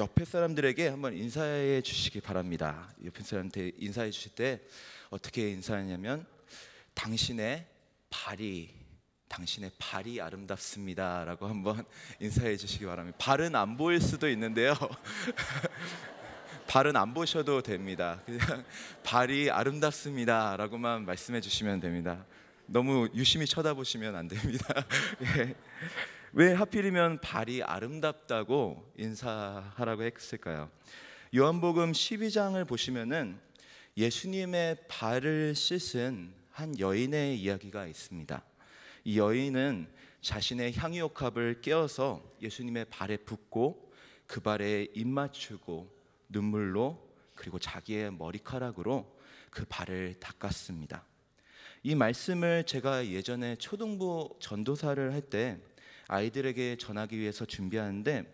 옆에 사람들에게 한번 인사해 주시기 바랍니다. 옆에 사람한테 인사해 주실 때 어떻게 인사하냐면 당신의 발이 당신의 발이 아름답습니다라고 한번 인사해 주시기 바랍니다. 발은 안 보일 수도 있는데요. 발은 안 보셔도 됩니다. 그냥 발이 아름답습니다라고만 말씀해 주시면 됩니다. 너무 유심히 쳐다보시면 안 됩니다. 예. 왜 하필이면 발이 아름답다고 인사하라고 했을까요? 요한복음 12장을 보시면은 예수님의 발을 씻은 한 여인의 이야기가 있습니다. 이 여인은 자신의 향유옥합을 깨어서 예수님의 발에 붓고 그 발에 입 맞추고 눈물로 그리고 자기의 머리카락으로 그 발을 닦았습니다. 이 말씀을 제가 예전에 초등부 전도사를 할때 아이들에게 전하기 위해서 준비하는데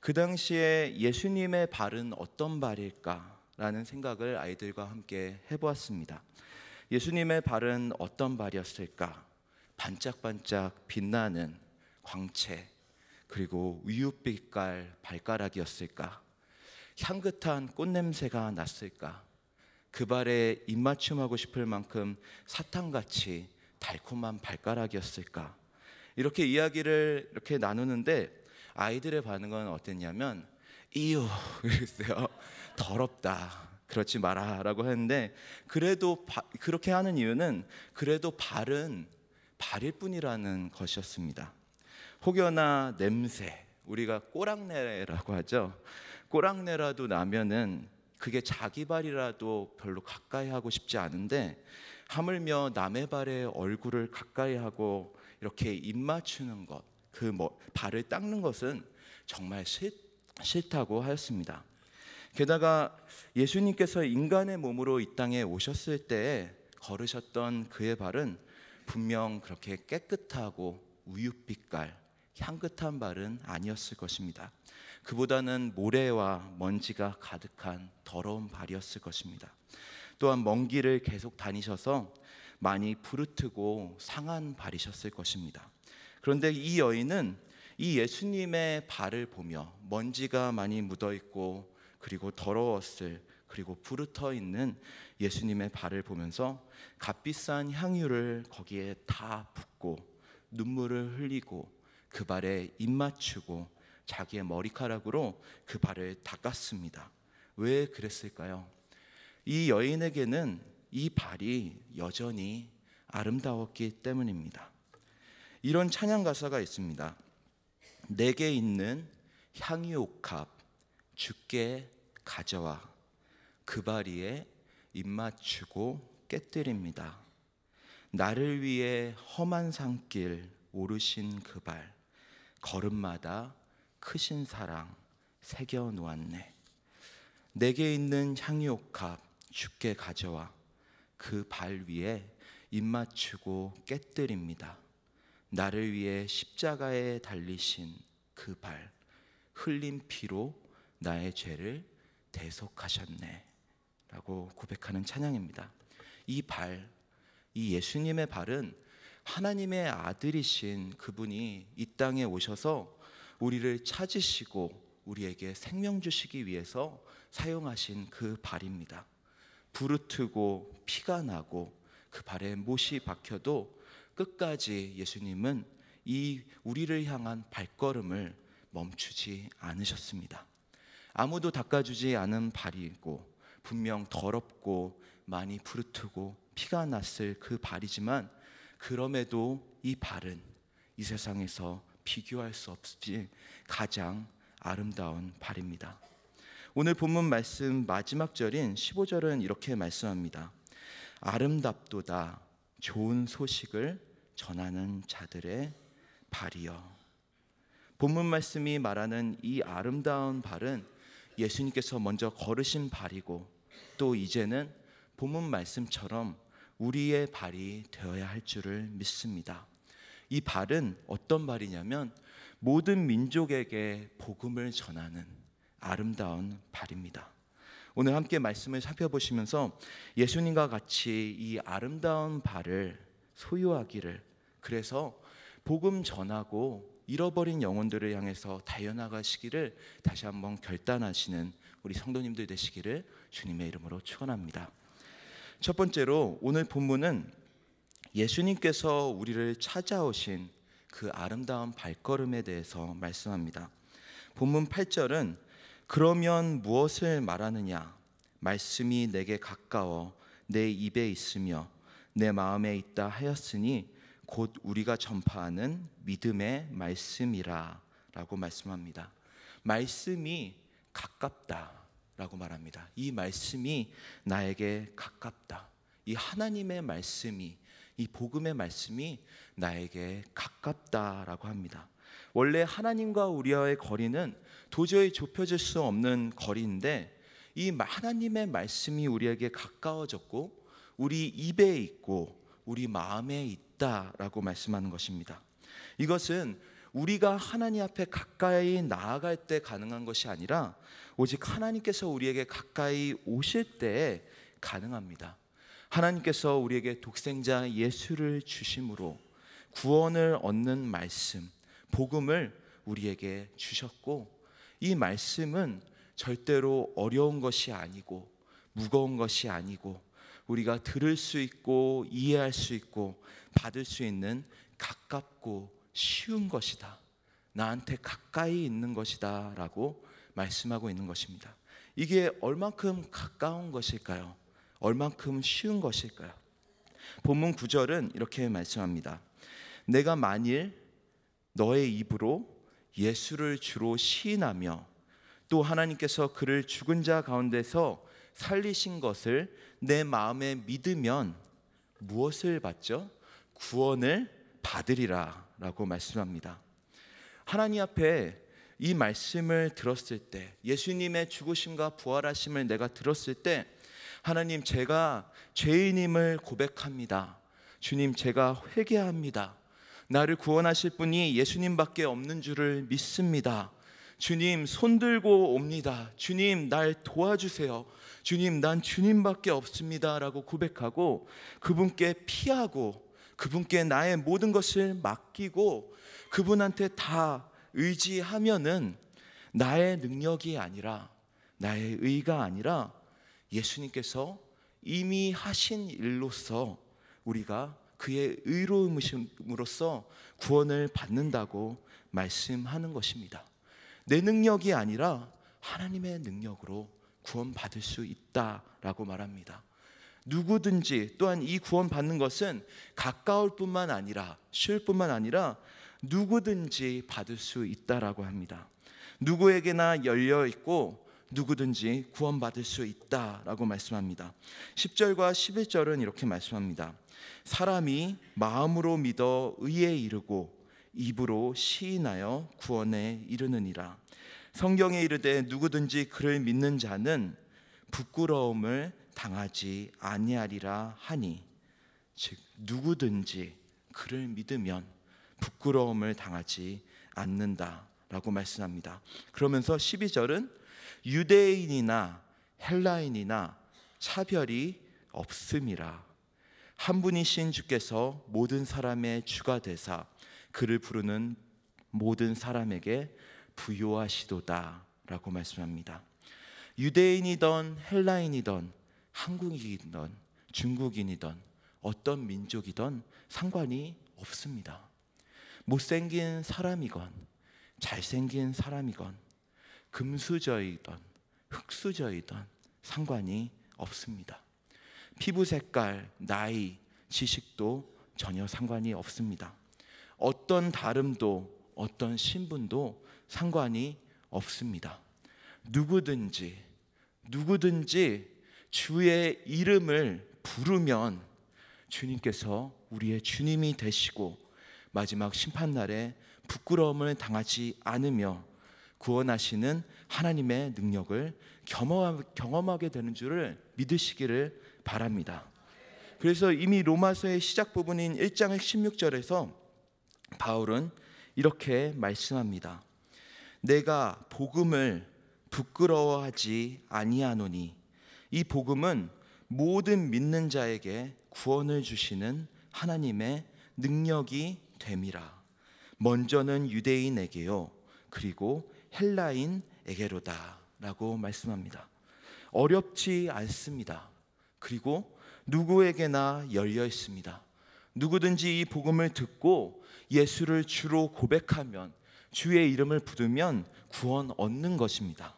그 당시에 예수님의 발은 어떤 발일까라는 생각을 아이들과 함께 해보았습니다. 예수님의 발은 어떤 발이었을까? 반짝반짝 빛나는 광채 그리고 우유빛깔 발가락이었을까? 향긋한 꽃냄새가 났을까? 그 발에 입맞춤하고 싶을 만큼 사탕같이 달콤한 발가락이었을까? 이렇게 이야기를 이렇게 나누는데 아이들의 반응은 어땠냐면 이유 그랬어요. 더럽다. 그렇지 마라라고 했는데 그래도 바, 그렇게 하는 이유는 그래도 발은 발일 뿐이라는 것이었습니다. 혹여나 냄새 우리가 꼬랑내라고 하죠. 꼬랑내라도 나면은 그게 자기 발이라도 별로 가까이 하고 싶지 않은데 하물며 남의 발에 얼굴을 가까이 하고 이렇게 입 맞추는 것, 그 뭐, 발을 닦는 것은 정말 싫, 싫다고 하였습니다. 게다가 예수님께서 인간의 몸으로 이 땅에 오셨을 때 걸으셨던 그의 발은 분명 그렇게 깨끗하고 우유빛깔, 향긋한 발은 아니었을 것입니다. 그보다는 모래와 먼지가 가득한 더러운 발이었을 것입니다. 또한 먼 길을 계속 다니셔서 많이 부르트고 상한 발이셨을 것입니다. 그런데 이 여인은 이 예수님의 발을 보며 먼지가 많이 묻어 있고 그리고 더러웠을 그리고 부르터 있는 예수님의 발을 보면서 값비싼 향유를 거기에 다 붓고 눈물을 흘리고 그 발에 입 맞추고 자기의 머리카락으로 그 발을 닦았습니다. 왜 그랬을까요? 이 여인에게는 이 발이 여전히 아름다웠기 때문입니다. 이런 찬양 가사가 있습니다. 내게 있는 향유 옥합 주께 가져와 그 발이에 입맞추고 깨뜨립니다. 나를 위해 험한 산길 오르신 그 발, 걸음마다 크신 사랑 새겨 놓았네. 내게 있는 향유옥합 주께 가져와 그발 위에 입맞추고 깨뜨립니다. 나를 위해 십자가에 달리신 그 발, 흘린 피로 나의 죄를 대속하셨네. 라고 고백하는 찬양입니다. 이 발, 이 예수님의 발은 하나님의 아들이신 그분이 이 땅에 오셔서 우리를 찾으시고 우리에게 생명 주시기 위해서 사용하신 그 발입니다. 부르트고 피가 나고 그 발에 못이 박혀도 끝까지 예수님은 이 우리를 향한 발걸음을 멈추지 않으셨습니다. 아무도 닦아주지 않은 발이고 분명 더럽고 많이 부르트고 피가 났을 그 발이지만 그럼에도 이 발은 이 세상에서 비교할 수 없이 가장 아름다운 발입니다. 오늘 본문 말씀 마지막 절인 15절은 이렇게 말씀합니다. 아름답도다 좋은 소식을 전하는 자들의 발이여. 본문 말씀이 말하는 이 아름다운 발은 예수님께서 먼저 걸으신 발이고 또 이제는 본문 말씀처럼 우리의 발이 되어야 할 줄을 믿습니다. 이 발은 어떤 발이냐면 모든 민족에게 복음을 전하는 아름다운 발입니다. 오늘 함께 말씀을 살펴보시면서 예수님과 같이 이 아름다운 발을 소유하기를 그래서 복음 전하고 잃어버린 영혼들을 향해서 달려나가시기를 다시 한번 결단하시는 우리 성도님들 되시기를 주님의 이름으로 축원합니다. 첫 번째로 오늘 본문은 예수님께서 우리를 찾아오신 그 아름다운 발걸음에 대해서 말씀합니다. 본문 8절은 그러면 무엇을 말하느냐? 말씀이 내게 가까워 내 입에 있으며 내 마음에 있다 하였으니 곧 우리가 전파하는 믿음의 말씀이라 라고 말씀합니다. 말씀이 가깝다 라고 말합니다. 이 말씀이 나에게 가깝다. 이 하나님의 말씀이 이 복음의 말씀이 나에게 가깝다라고 합니다. 원래 하나님과 우리와의 거리는 도저히 좁혀질 수 없는 거리인데 이 하나님의 말씀이 우리에게 가까워졌고 우리 입에 있고 우리 마음에 있다라고 말씀하는 것입니다. 이것은 우리가 하나님 앞에 가까이 나아갈 때 가능한 것이 아니라 오직 하나님께서 우리에게 가까이 오실 때 가능합니다. 하나님께서 우리에게 독생자 예수를 주심으로 구원을 얻는 말씀, 복음을 우리에게 주셨고 이 말씀은 절대로 어려운 것이 아니고 무거운 것이 아니고 우리가 들을 수 있고 이해할 수 있고 받을 수 있는 가깝고 쉬운 것이다. 나한테 가까이 있는 것이다. 라고 말씀하고 있는 것입니다. 이게 얼만큼 가까운 것일까요? 얼만큼 쉬운 것일까요? 본문 9절은 이렇게 말씀합니다. 내가 만일 너의 입으로 예수를 주로 시인하며 또 하나님께서 그를 죽은 자 가운데서 살리신 것을 내 마음에 믿으면 무엇을 받죠? 구원을 받으리라 라고 말씀합니다. 하나님 앞에 이 말씀을 들었을 때 예수님의 죽으심과 부활하심을 내가 들었을 때 하나님 제가 죄인임을 고백합니다. 주님 제가 회개합니다. 나를 구원하실 분이 예수님밖에 없는 줄을 믿습니다. 주님 손 들고 옵니다. 주님 날 도와주세요. 주님 난 주님밖에 없습니다라고 고백하고 그분께 피하고 그분께 나의 모든 것을 맡기고 그분한테 다 의지하면은 나의 능력이 아니라 나의 의가 아니라 예수님께서 이미 하신 일로서 우리가 그의 의로움으로써 구원을 받는다고 말씀하는 것입니다. 내 능력이 아니라 하나님의 능력으로 구원받을 수 있다라고 말합니다. 누구든지 또한 이 구원받는 것은 가까울 뿐만 아니라 쉴 뿐만 아니라 누구든지 받을 수 있다라고 합니다. 누구에게나 열려 있고 누구든지 구원받을 수 있다라고 말씀합니다. 10절과 11절은 이렇게 말씀합니다. 사람이 마음으로 믿어 의에 이르고 입으로 시인하여 구원에 이르느니라. 성경에 이르되 누구든지 그를 믿는 자는 부끄러움을 당하지 아니하리라 하니 즉 누구든지 그를 믿으면 부끄러움을 당하지 않는다라고 말씀합니다. 그러면서 12절은 유대인이나 헬라인이나 차별이 없음이라. 한 분이신 주께서 모든 사람의 주가 되사 그를 부르는 모든 사람에게 부요하시도다라고 말씀합니다. 유대인이던 헬라인이던 한국인이던 중국인이던 어떤 민족이던 상관이 없습니다. 못생긴 사람이건 잘생긴 사람이건 금수저이든 흑수저이든 상관이 없습니다. 피부 색깔, 나이, 지식도 전혀 상관이 없습니다. 어떤 다름도 어떤 신분도 상관이 없습니다. 누구든지 누구든지 주의 이름을 부르면 주님께서 우리의 주님이 되시고 마지막 심판날에 부끄러움을 당하지 않으며 구원하시는 하나님의 능력을 경험하게 되는 줄을 믿으시기를 바랍니다. 그래서 이미 로마서의 시작 부분인 1장 16절에서 바울은 이렇게 말씀합니다. 내가 복음을 부끄러워하지 아니하노니 이 복음은 모든 믿는 자에게 구원을 주시는 하나님의 능력이 됨이라. 먼저는 유대인에게요. 그리고 헬라인에게로다라고 말씀합니다. 어렵지 않습니다. 그리고 누구에게나 열려 있습니다. 누구든지 이 복음을 듣고 예수를 주로 고백하면 주의 이름을 부르면 구원 얻는 것입니다.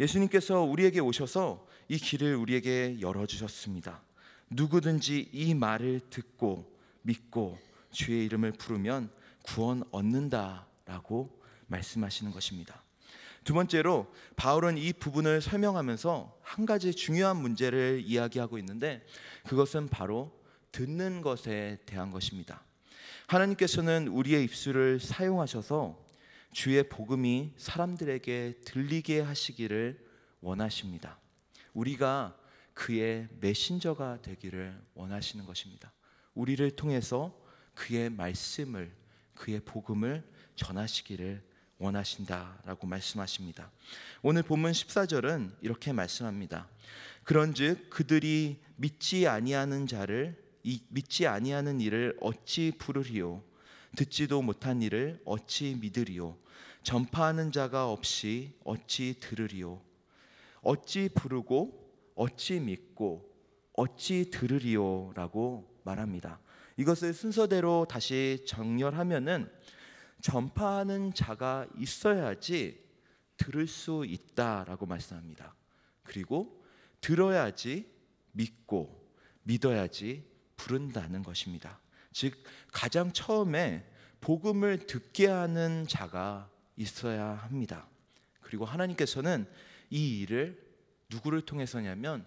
예수님께서 우리에게 오셔서 이 길을 우리에게 열어주셨습니다. 누구든지 이 말을 듣고 믿고 주의 이름을 부르면 구원 얻는다라고 말씀하시는 것입니다. 두 번째로 바울은 이 부분을 설명하면서 한 가지 중요한 문제를 이야기하고 있는데 그것은 바로 듣는 것에 대한 것입니다. 하나님께서는 우리의 입술을 사용하셔서 주의 복음이 사람들에게 들리게 하시기를 원하십니다. 우리가 그의 메신저가 되기를 원하시는 것입니다. 우리를 통해서 그의 말씀을, 그의 복음을 전하시기를 원하신다라고 말씀하십니다. 오늘 본문 14절은 이렇게 말씀합니다. 그런즉 그들이 믿지 아니하는 자를 믿지 아니하는 일을 어찌 부르리요 듣지도 못한 일을 어찌 믿으리요 전파하는 자가 없이 어찌 들으리요 어찌 부르고 어찌 믿고 어찌 들으리요라고 말합니다. 이것을 순서대로 다시 정렬하면은 전파하는 자가 있어야지 들을 수 있다라고 말씀합니다. 그리고 들어야지 믿고 믿어야지 부른다는 것입니다. 즉 가장 처음에 복음을 듣게 하는 자가 있어야 합니다. 그리고 하나님께서는 이 일을 누구를 통해서냐면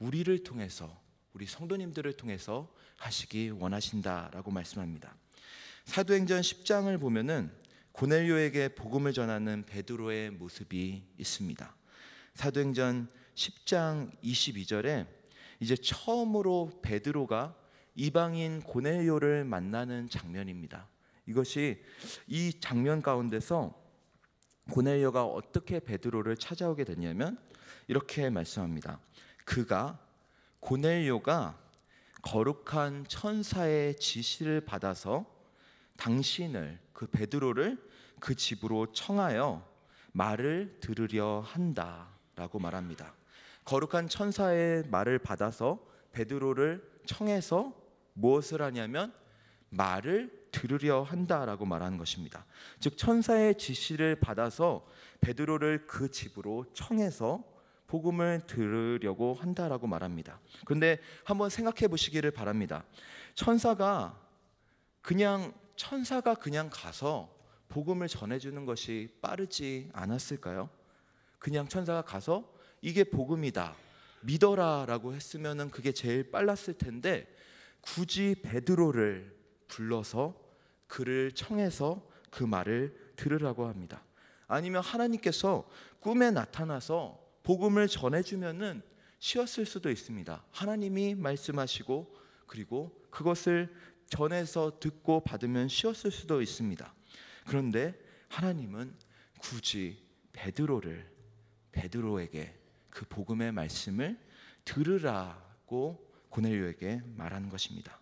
우리를 통해서 우리 성도님들을 통해서 하시기 원하신다라고 말씀합니다. 사도행전 10장을 보면은 고넬료에게 복음을 전하는 베드로의 모습이 있습니다. 사도행전 10장 22절에 이제 처음으로 베드로가 이방인 고넬료를 만나는 장면입니다. 이것이 이 장면 가운데서 고넬료가 어떻게 베드로를 찾아오게 됐냐면 이렇게 말씀합니다. 그가 고넬료가 거룩한 천사의 지시를 받아서 당신을 그 베드로를 그 집으로 청하여 말을 들으려 한다라고 말합니다. 거룩한 천사의 말을 받아서 베드로를 청해서 무엇을 하냐면 말을 들으려 한다라고 말하는 것입니다. 즉 천사의 지시를 받아서 베드로를 그 집으로 청해서 복음을 들으려고 한다라고 말합니다. 그런데 한번 생각해 보시기를 바랍니다. 천사가 그냥 천사가 그냥 가서 복음을 전해주는 것이 빠르지 않았을까요? 그냥 천사가 가서 이게 복음이다. 믿어라라고 했으면 그게 제일 빨랐을 텐데 굳이 베드로를 불러서 그를 청해서 그 말을 들으라고 합니다. 아니면 하나님께서 꿈에 나타나서 복음을 전해주면은 쉬었을 수도 있습니다. 하나님이 말씀하시고 그리고 그것을 전해서 듣고 받으면 쉬었을 수도 있습니다. 그런데 하나님은 굳이 베드로를 베드로에게 그 복음의 말씀을 들으라고 고넬료에게 말하는 것입니다.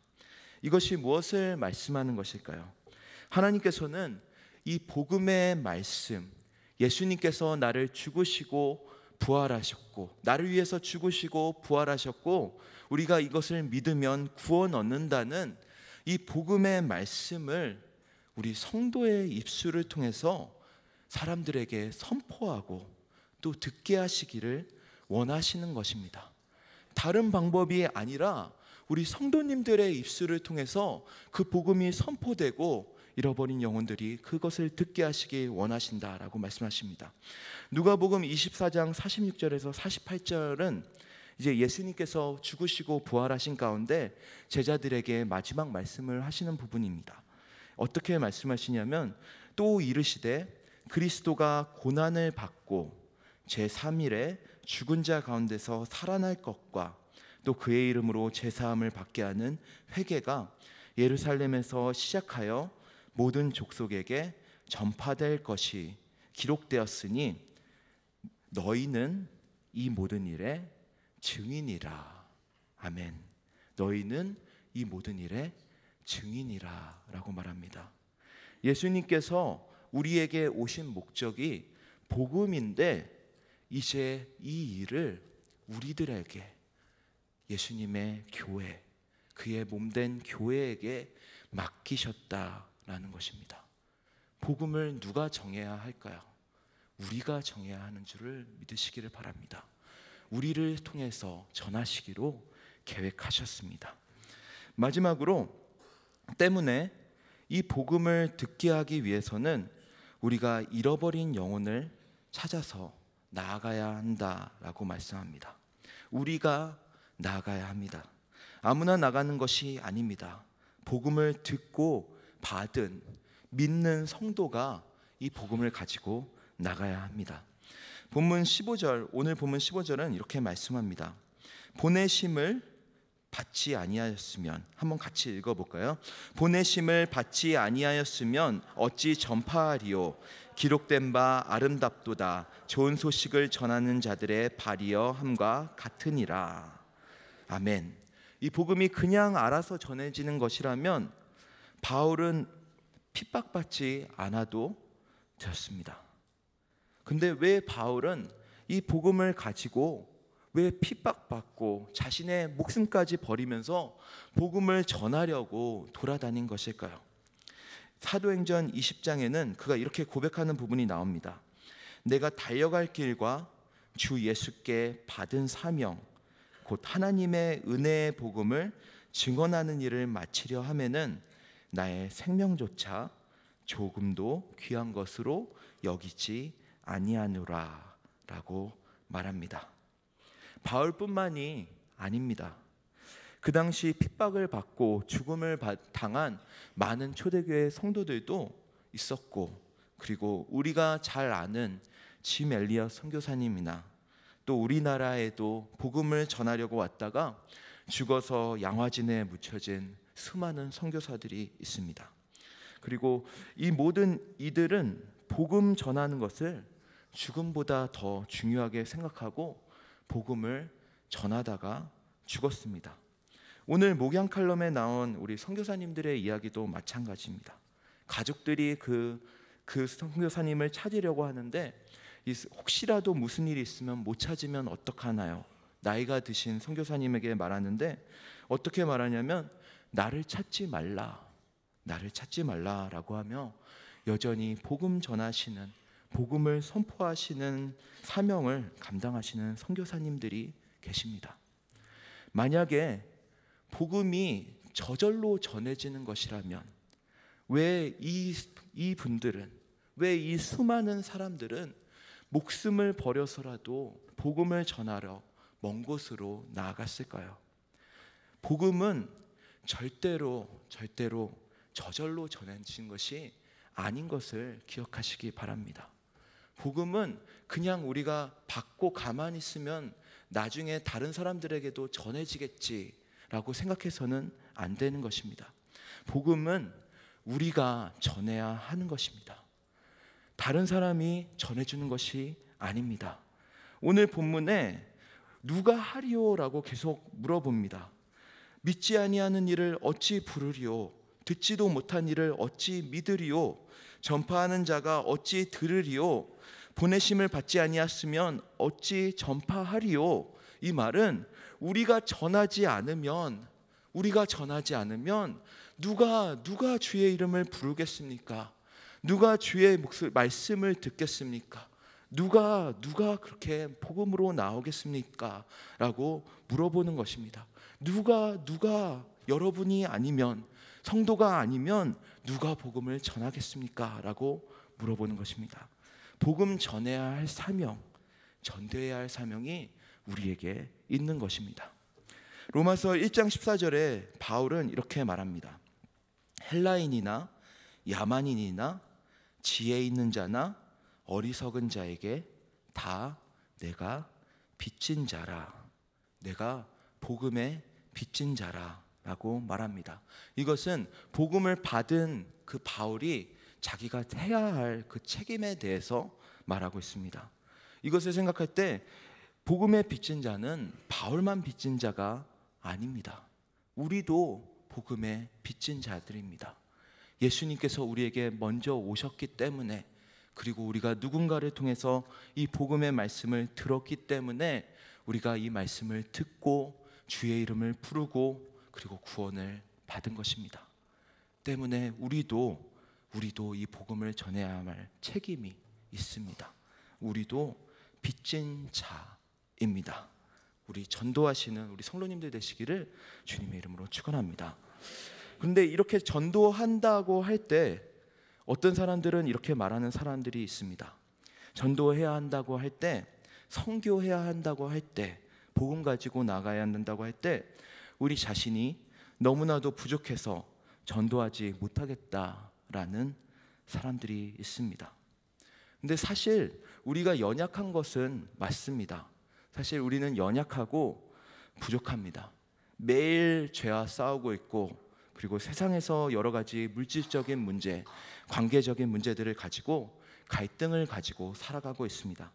이것이 무엇을 말씀하는 것일까요? 하나님께서는 이 복음의 말씀, 예수님께서 나를 죽으시고 부활하셨고 나를 위해서 죽으시고 부활하셨고 우리가 이것을 믿으면 구원 얻는다는 이 복음의 말씀을 우리 성도의 입술을 통해서 사람들에게 선포하고 또 듣게 하시기를 원하시는 것입니다. 다른 방법이 아니라 우리 성도님들의 입술을 통해서 그 복음이 선포되고 잃어버린 영혼들이 그것을 듣게 하시길 원하신다라고 말씀하십니다. 누가복음 24장 46절에서 48절은 이제 예수님께서 죽으시고 부활하신 가운데 제자들에게 마지막 말씀을 하시는 부분입니다. 어떻게 말씀하시냐면 또 이르시되 그리스도가 고난을 받고 제3일에 죽은 자 가운데서 살아날 것과 또 그의 이름으로 제사함을 받게 하는 회개가 예루살렘에서 시작하여 모든 족속에게 전파될 것이 기록되었으니 너희는 이 모든 일에 증인이라. 아멘. 너희는 이 모든 일에 증인이라. 라고 말합니다. 예수님께서 우리에게 오신 목적이 복음인데 이제 이 일을 우리들에게 예수님의 교회, 그의 몸된 교회에게 맡기셨다라는 것입니다. 복음을 누가 정해야 할까요? 우리가 정해야 하는 줄을 믿으시기를 바랍니다. 우리를 통해서 전하시기로 계획하셨습니다. 마지막으로 때문에 이 복음을 듣게 하기 위해서는 우리가 잃어버린 영혼을 찾아서 나아가야 한다라고 말씀합니다. 우리가 나아가야 합니다. 아무나 나가는 것이 아닙니다. 복음을 듣고 받은 믿는 성도가 이 복음을 가지고 나가야 합니다. 본문 15절 오늘 본문 15절은 이렇게 말씀합니다. 보내심을 받지 아니하였으면 한번 같이 읽어 볼까요? 보내심을 받지 아니하였으면 어찌 전파하리요 기록된 바 아름답도다 좋은 소식을 전하는 자들의 발이여 함과 같으니라. 아멘. 이 복음이 그냥 알아서 전해지는 것이라면 바울은 핍박받지 않아도 되었습니다. 근데 왜 바울은 이 복음을 가지고 왜 핍박받고 자신의 목숨까지 버리면서 복음을 전하려고 돌아다닌 것일까요? 사도행전 20장에는 그가 이렇게 고백하는 부분이 나옵니다. 내가 달려갈 길과 주 예수께 받은 사명, 곧 하나님의 은혜의 복음을 증언하는 일을 마치려 하면은 나의 생명조차 조금도 귀한 것으로 여기지 아니하노라라고 말합니다. 바울뿐만이 아닙니다. 그 당시 핍박을 받고 죽음을 당한 많은 초대교회 성도들도 있었고 그리고 우리가 잘 아는 짐 엘리어 선교사님이나 또 우리나라에도 복음을 전하려고 왔다가 죽어서 양화진에 묻혀진 수많은 선교사들이 있습니다. 그리고 이 모든 이들은 복음 전하는 것을 죽음보다 더 중요하게 생각하고 복음을 전하다가 죽었습니다. 오늘 목양 칼럼에 나온 우리 선교사님들의 이야기도 마찬가지입니다. 가족들이 그, 그 선교사님을 찾으려고 하는데 혹시라도 무슨 일이 있으면 못 찾으면 어떡하나요? 나이가 드신 선교사님에게 말하는데 어떻게 말하냐면 나를 찾지 말라. 나를 찾지 말라라고 하며 여전히 복음 전하시는 복음을 선포하시는 사명을 감당하시는 선교사님들이 계십니다. 만약에 복음이 저절로 전해지는 것이라면 왜 이이 분들은 왜 이 수많은 사람들은 목숨을 버려서라도 복음을 전하러 먼 곳으로 나아갔을까요? 복음은 절대로 절대로 저절로 전해진 것이 아닌 것을 기억하시기 바랍니다. 복음은 그냥 우리가 받고 가만히 있으면 나중에 다른 사람들에게도 전해지겠지라고 생각해서는 안 되는 것입니다. 복음은 우리가 전해야 하는 것입니다. 다른 사람이 전해주는 것이 아닙니다. 오늘 본문에 누가 하리오라고 계속 물어봅니다. 믿지 아니하는 일을 어찌 부르리오? 듣지도 못한 일을 어찌 믿으리오? 전파하는 자가 어찌 들으리요 보내심을 받지 아니하였면 어찌 전파하리요 이 말은 우리가 전하지 않으면 우리가 전하지 않으면 누가 누가 주의 이름을 부르겠습니까? 누가 주의 목소리 말씀을 듣겠습니까? 누가 누가 그렇게 복음으로 나오겠습니까? 라고 물어보는 것입니다. 누가 누가 여러분이 아니면 성도가 아니면 누가 복음을 전하겠습니까? 라고 물어보는 것입니다. 복음 전해야 할 사명, 전돼야 할 사명이 우리에게 있는 것입니다. 로마서 1장 14절에 바울은 이렇게 말합니다. 헬라인이나 야만인이나 지혜 있는 자나 어리석은 자에게 다 내가 빚진 자라. 내가 복음에 빚진 자라. 라고 말합니다. 이것은 복음을 받은 그 바울이 자기가 해야 할 그 책임에 대해서 말하고 있습니다. 이것을 생각할 때 복음에 빚진 자는 바울만 빚진 자가 아닙니다. 우리도 복음에 빚진 자들입니다. 예수님께서 우리에게 먼저 오셨기 때문에 그리고 우리가 누군가를 통해서 이 복음의 말씀을 들었기 때문에 우리가 이 말씀을 듣고 주의 이름을 부르고 그리고 구원을 받은 것입니다. 때문에 우리도 우리도 이 복음을 전해야 할 책임이 있습니다. 우리도 빚진 자입니다. 우리 전도하시는 우리 성도님들 되시기를 주님의 이름으로 축원합니다. 그런데 이렇게 전도한다고 할 때 어떤 사람들은 이렇게 말하는 사람들이 있습니다. 전도해야 한다고 할 때, 성교해야 한다고 할 때, 복음 가지고 나가야 한다고 할때 우리 자신이 너무나도 부족해서 전도하지 못하겠다라는 사람들이 있습니다. 근데 사실 우리가 연약한 것은 맞습니다. 사실 우리는 연약하고 부족합니다. 매일 죄와 싸우고 있고 그리고 세상에서 여러 가지 물질적인 문제, 관계적인 문제들을 가지고 갈등을 가지고 살아가고 있습니다.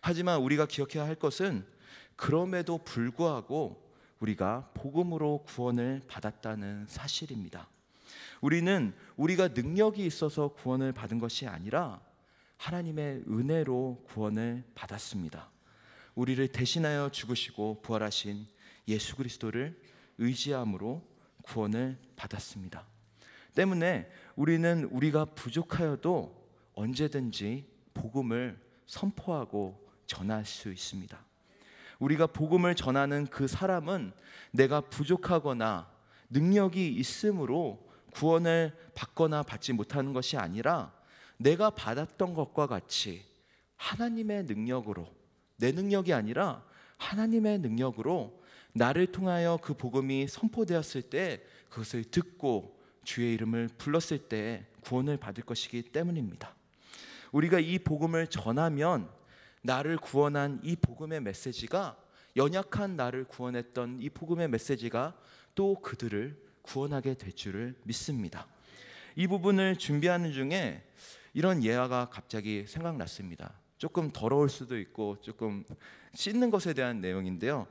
하지만 우리가 기억해야 할 것은 그럼에도 불구하고 우리가 복음으로 구원을 받았다는 사실입니다. 우리는 우리가 능력이 있어서 구원을 받은 것이 아니라 하나님의 은혜로 구원을 받았습니다. 우리를 대신하여 죽으시고 부활하신 예수 그리스도를 의지함으로 구원을 받았습니다. 때문에 우리는 우리가 부족하여도 언제든지 복음을 선포하고 전할 수 있습니다. 우리가 복음을 전하는 그 사람은 내가 부족하거나 능력이 있으므로 구원을 받거나 받지 못하는 것이 아니라 내가 받았던 것과 같이 하나님의 능력으로 내 능력이 아니라 하나님의 능력으로 나를 통하여 그 복음이 선포되었을 때 그것을 듣고 주의 이름을 불렀을 때 구원을 받을 것이기 때문입니다. 우리가 이 복음을 전하면 나를 구원한 이 복음의 메시지가 연약한 나를 구원했던 이 복음의 메시지가 또 그들을 구원하게 될 줄을 믿습니다. 이 부분을 준비하는 중에 이런 예화가 갑자기 생각났습니다. 조금 더러울 수도 있고 조금 씻는 것에 대한 내용인데요.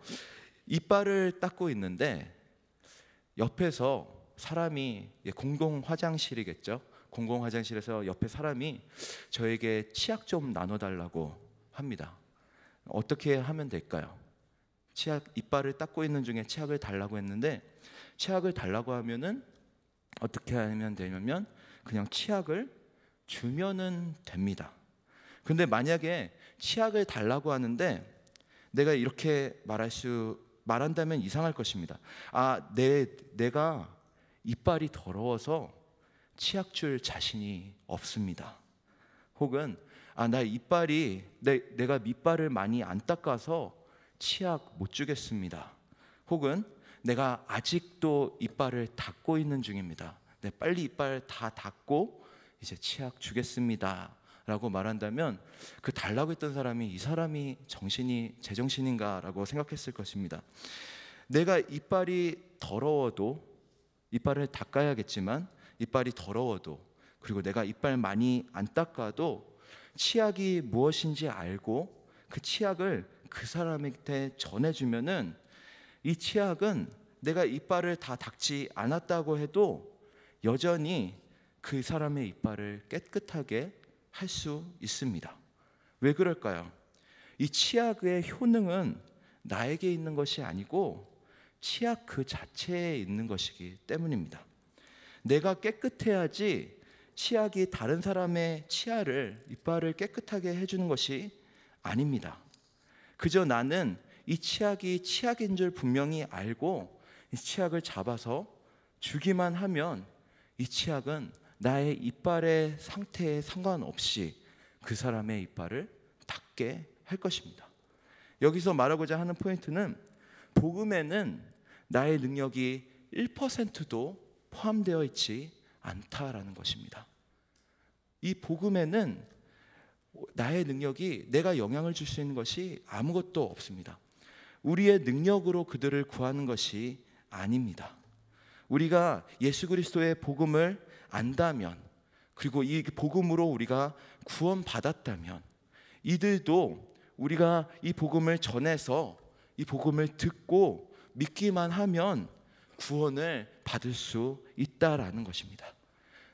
이빨을 닦고 있는데 옆에서 사람이 공공 화장실이겠죠. 공공 화장실에서 옆에 사람이 저에게 치약 좀 나눠달라고 합니다. 어떻게 하면 될까요? 치약 이빨을 닦고 있는 중에 치약을 달라고 했는데 치약을 달라고 하면은 어떻게 하면 되냐면 그냥 치약을 주면은 됩니다. 근데 만약에 치약을 달라고 하는데 내가 이렇게 말할 수 말한다면 이상할 것입니다. 아, 내 내가 이빨이 더러워서 치약 줄 자신이 없습니다. 혹은 아, 나 이빨이 내, 내가 밑발을 많이 안 닦아서 치약 못 주겠습니다. 혹은 내가 아직도 이빨을 닦고 있는 중입니다. 네, 빨리 이빨 다 닦고 이제 치약 주겠습니다. 라고 말한다면 그 달라고 했던 사람이 이 사람이 정신이 제정신인가 라고 생각했을 것입니다. 내가 이빨이 더러워도 이빨을 닦아야겠지만 이빨이 더러워도 그리고 내가 이빨 많이 안 닦아도 치약이 무엇인지 알고 그 치약을 그 사람한테 전해주면은 이 치약은 내가 이빨을 다 닦지 않았다고 해도 여전히 그 사람의 이빨을 깨끗하게 할 수 있습니다. 왜 그럴까요? 이 치약의 효능은 나에게 있는 것이 아니고 치약 그 자체에 있는 것이기 때문입니다. 내가 깨끗해야지 치약이 다른 사람의 치아를 이빨을 깨끗하게 해주는 것이 아닙니다. 그저 나는 이 치약이 치약인 줄 분명히 알고 이 치약을 잡아서 주기만 하면 이 치약은 나의 이빨의 상태에 상관없이 그 사람의 이빨을 닦게 할 것입니다. 여기서 말하고자 하는 포인트는 복음에는 나의 능력이 1%도 포함되어 있지 않다라는 것입니다. 이 복음에는 나의 능력이 내가 영향을 줄 수 있는 것이 아무것도 없습니다. 우리의 능력으로 그들을 구하는 것이 아닙니다. 우리가 예수 그리스도의 복음을 안다면 그리고 이 복음으로 우리가 구원받았다면 이들도 우리가 이 복음을 전해서 이 복음을 듣고 믿기만 하면 구원을 받을 수 있다라는 것입니다.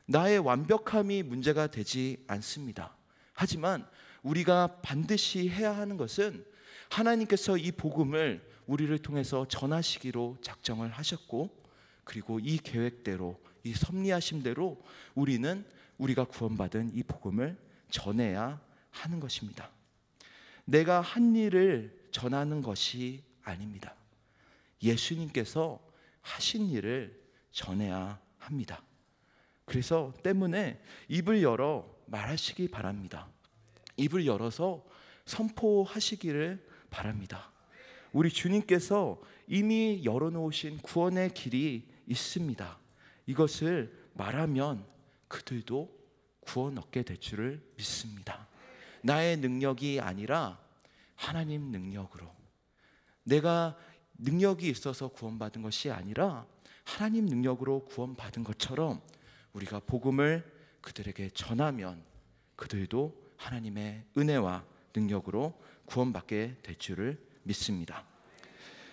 나의 완벽함이 문제가 되지 않습니다. 하지만 우리가 반드시 해야 하는 것은 하나님께서 이 복음을 우리를 통해서 전하시기로 작정을 하셨고 그리고 이 계획대로 이 섭리하심대로 우리는 우리가 구원받은 이 복음을 전해야 하는 것입니다. 내가 한 일을 전하는 것이 아닙니다. 예수님께서 하신 일을 전해야 합니다. 그래서 때문에 입을 열어 말하시기 바랍니다. 입을 열어서 선포하시기를 바랍니다. 우리 주님께서 이미 열어놓으신 구원의 길이 있습니다. 이것을 말하면 그들도 구원 얻게 될 줄을 믿습니다. 나의 능력이 아니라 하나님 능력으로 내가 능력이 있어서 구원받은 것이 아니라 하나님 능력으로 구원받은 것처럼 우리가 복음을 그들에게 전하면 그들도 하나님의 은혜와 능력으로 구원받게 될 줄을 믿습니다.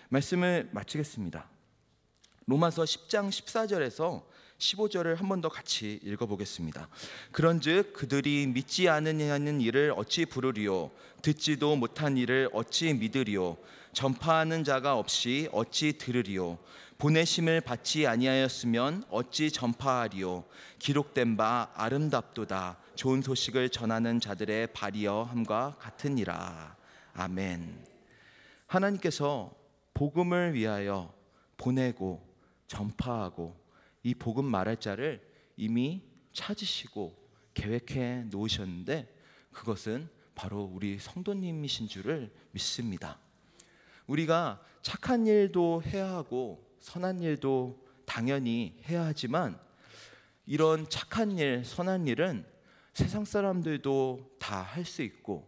말씀을 마치겠습니다. 로마서 10장 14절에서 15절을 한 번 더 같이 읽어보겠습니다. 그런즉 그들이 믿지 않으냐는 일을 어찌 부르리요 듣지도 못한 일을 어찌 믿으리요 전파하는 자가 없이 어찌 들으리요 보내심을 받지 아니하였으면 어찌 전파하리요 기록된 바 아름답도다 좋은 소식을 전하는 자들의 발이여 함과 같으니라 아멘 하나님께서 복음을 위하여 보내고 전파하고 이 복음 말할 자를 이미 찾으시고 계획해 놓으셨는데 그것은 바로 우리 성도님이신 줄을 믿습니다. 우리가 착한 일도 해야 하고 선한 일도 당연히 해야 하지만 이런 착한 일, 선한 일은 세상 사람들도 다 할 수 있고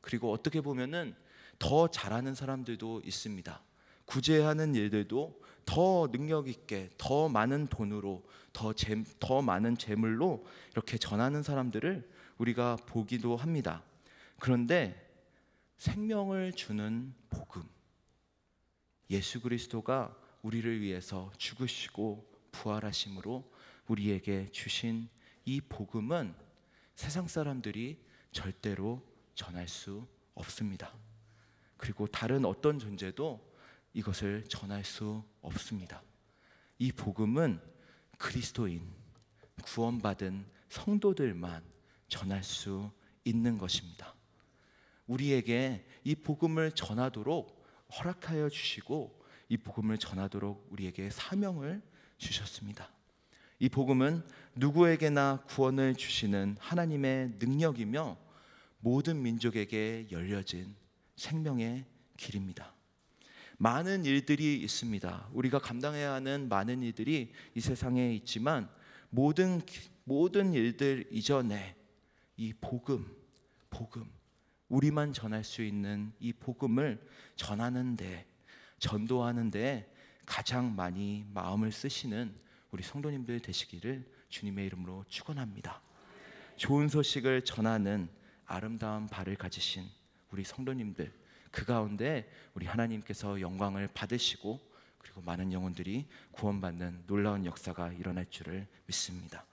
그리고 어떻게 보면은 더 잘하는 사람들도 있습니다. 구제하는 일들도 더 능력 있게 더 많은 돈으로 더, 재, 더 많은 재물로 이렇게 전하는 사람들을 우리가 보기도 합니다. 그런데 생명을 주는 복음 예수 그리스도가 우리를 위해서 죽으시고 부활하심으로 우리에게 주신 이 복음은 세상 사람들이 절대로 전할 수 없습니다. 그리고 다른 어떤 존재도 이것을 전할 수 없습니다. 이 복음은 그리스도인, 구원받은 성도들만 전할 수 있는 것입니다. 우리에게 이 복음을 전하도록 허락하여 주시고 이 복음을 전하도록 우리에게 사명을 주셨습니다. 이 복음은 누구에게나 구원을 주시는 하나님의 능력이며 모든 민족에게 열려진 생명의 길입니다. 많은 일들이 있습니다. 우리가 감당해야 하는 많은 일들이 이 세상에 있지만 모든 모든 일들 이전에 이 복음, 복음 우리만 전할 수 있는 이 복음을 전하는데 전도하는데 가장 많이 마음을 쓰시는 우리 성도님들 되시기를 주님의 이름으로 축원합니다. 좋은 소식을 전하는 아름다운 발을 가지신 우리 성도님들 그 가운데 우리 하나님께서 영광을 받으시고 그리고 많은 영혼들이 구원받는 놀라운 역사가 일어날 줄을 믿습니다.